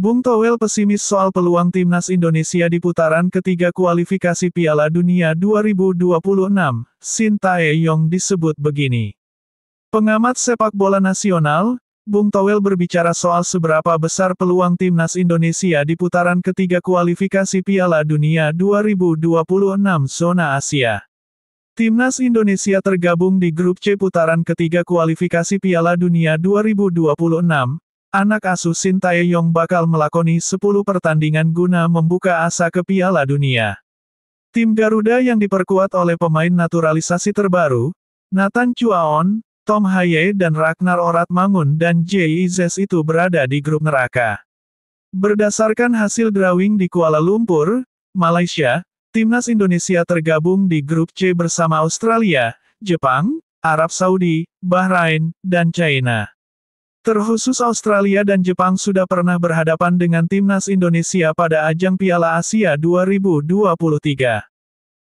Bung Towel pesimis soal peluang timnas Indonesia di putaran ketiga kualifikasi Piala Dunia 2026, Shin Tae-yong disebut begini. Pengamat sepak bola nasional, Bung Towel berbicara soal seberapa besar peluang timnas Indonesia di putaran ketiga kualifikasi Piala Dunia 2026 zona Asia. Timnas Indonesia tergabung di grup C putaran ketiga kualifikasi Piala Dunia 2026, Anak asuh Sintayong bakal melakoni 10 pertandingan guna membuka asa ke Piala Dunia. Tim Garuda yang diperkuat oleh pemain naturalisasi terbaru, Nathan Chuaon, Tom Haye dan Ragnar Oratmangun dan Jay Izes itu berada di grup neraka. Berdasarkan hasil drawing di Kuala Lumpur, Malaysia, Timnas Indonesia tergabung di grup C bersama Australia, Jepang, Arab Saudi, Bahrain, dan China. Terkhusus Australia dan Jepang sudah pernah berhadapan dengan timnas Indonesia pada ajang Piala Asia 2023.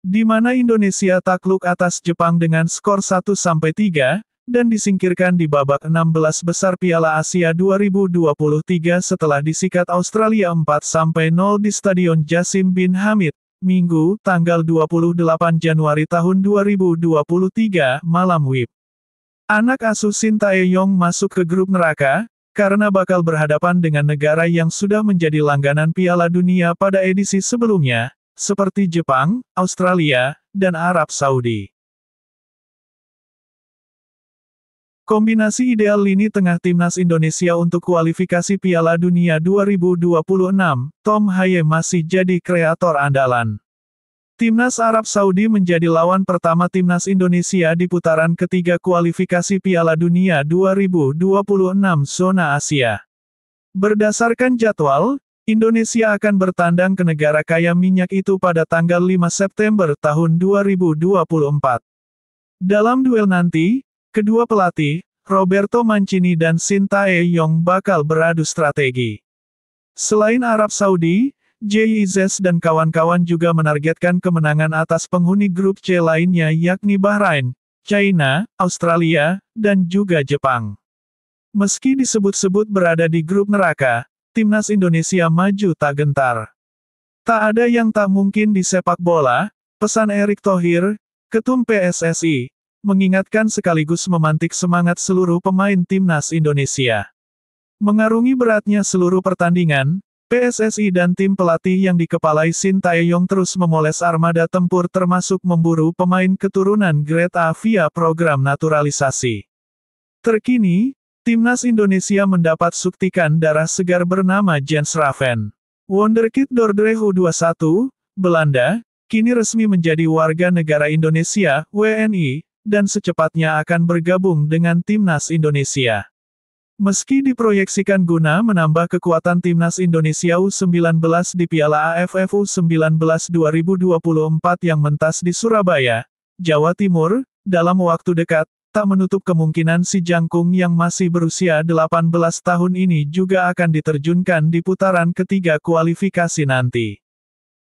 Di mana Indonesia takluk atas Jepang dengan skor 1-3, dan disingkirkan di babak 16 besar Piala Asia 2023 setelah disikat Australia 4-0 di Stadion Jasim bin Hamid, Minggu, tanggal 28 Januari tahun 2023, malam WIB. Anak asuh Sintayong masuk ke grup neraka, karena bakal berhadapan dengan negara yang sudah menjadi langganan Piala Dunia pada edisi sebelumnya, seperti Jepang, Australia, dan Arab Saudi. Kombinasi ideal lini tengah timnas Indonesia untuk kualifikasi Piala Dunia 2026, Tom Haye masih jadi kreator andalan. Timnas Arab Saudi menjadi lawan pertama Timnas Indonesia di putaran ketiga kualifikasi Piala Dunia 2026 zona Asia. Berdasarkan jadwal, Indonesia akan bertandang ke negara kaya minyak itu pada tanggal 5 September tahun 2024. Dalam duel nanti, kedua pelatih, Roberto Mancini dan Yong bakal beradu strategi. Selain Arab Saudi, JIZ dan kawan-kawan juga menargetkan kemenangan atas penghuni grup C lainnya yakni Bahrain, China, Australia, dan juga Jepang. Meski disebut-sebut berada di grup neraka, timnas Indonesia maju tak gentar. Tak ada yang tak mungkin di sepak bola, pesan Erick Thohir, Ketum PSSI, mengingatkan sekaligus memantik semangat seluruh pemain timnas Indonesia. Mengarungi beratnya seluruh pertandingan, PSSI dan tim pelatih yang dikepalai Shin Taeyong terus memoles armada tempur termasuk memburu pemain keturunan Greta A via program naturalisasi. Terkini, Timnas Indonesia mendapat suktikan darah segar bernama Jens Raven. Wonderkid Dordre U21, Belanda, kini resmi menjadi warga negara Indonesia, WNI, dan secepatnya akan bergabung dengan Timnas Indonesia. Meski diproyeksikan guna menambah kekuatan timnas Indonesia U19 di Piala AFF U19 2024 yang mentas di Surabaya, Jawa Timur, dalam waktu dekat, tak menutup kemungkinan si Jangkung yang masih berusia 18 tahun ini juga akan diterjunkan di putaran ketiga kualifikasi nanti.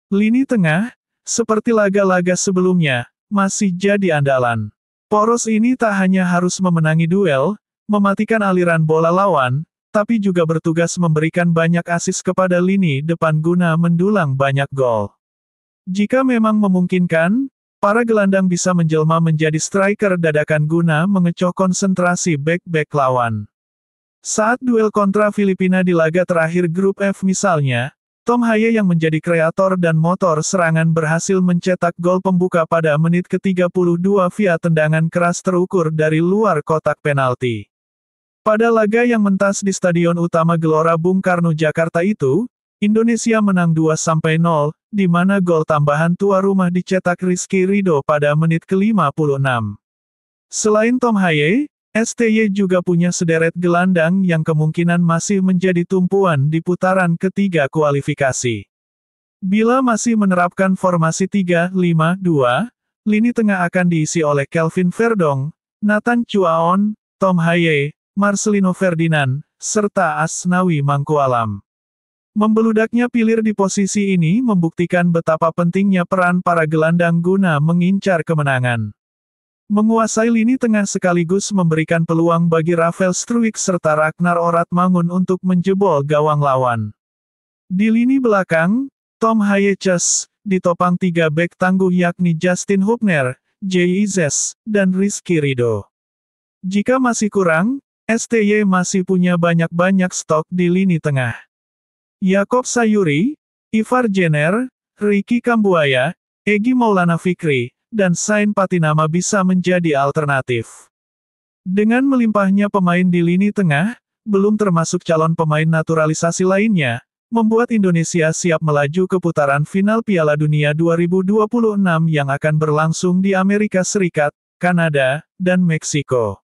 Lini tengah, seperti laga-laga sebelumnya, masih jadi andalan. Poros ini tak hanya harus memenangi duel, mematikan aliran bola lawan, tapi juga bertugas memberikan banyak asis kepada lini depan guna mendulang banyak gol. Jika memang memungkinkan, para gelandang bisa menjelma menjadi striker dadakan guna mengecoh konsentrasi back-back lawan. Saat duel kontra Filipina di laga terakhir grup F misalnya, Tom Haye yang menjadi kreator dan motor serangan berhasil mencetak gol pembuka pada menit ke-32 via tendangan keras terukur dari luar kotak penalti. Pada laga yang mentas di Stadion Utama Gelora Bung Karno Jakarta itu, Indonesia menang 2-0, di mana gol tambahan tua rumah dicetak Rizky Rido pada menit ke-56. Selain Tom Haye, STY juga punya sederet gelandang yang kemungkinan masih menjadi tumpuan di putaran ketiga kualifikasi. Bila masih menerapkan formasi 3-5-2, lini tengah akan diisi oleh Kelvin Verdong, Nathan Chuaon, Tom Haye, Marcelino Ferdinand, serta Asnawi Mangkualam. Membeludaknya pilir di posisi ini membuktikan betapa pentingnya peran para gelandang guna mengincar kemenangan. Menguasai lini tengah sekaligus memberikan peluang bagi Rafael Struik serta Ragnar Mangun untuk menjebol gawang lawan. Di lini belakang, Tom Hayeches, ditopang tiga bek tangguh yakni Justin Hubner, Jay Izes, dan Rizky Rido. Jika masih kurang, STY masih punya banyak-banyak stok di lini tengah. Yakob Sayuri, Ivar Jenner, Ricky Kambuaya, Egi Maulana Fikri, dan Sain Patinama bisa menjadi alternatif. Dengan melimpahnya pemain di lini tengah, belum termasuk calon pemain naturalisasi lainnya, membuat Indonesia siap melaju ke putaran final Piala Dunia 2026 yang akan berlangsung di Amerika Serikat, Kanada, dan Meksiko.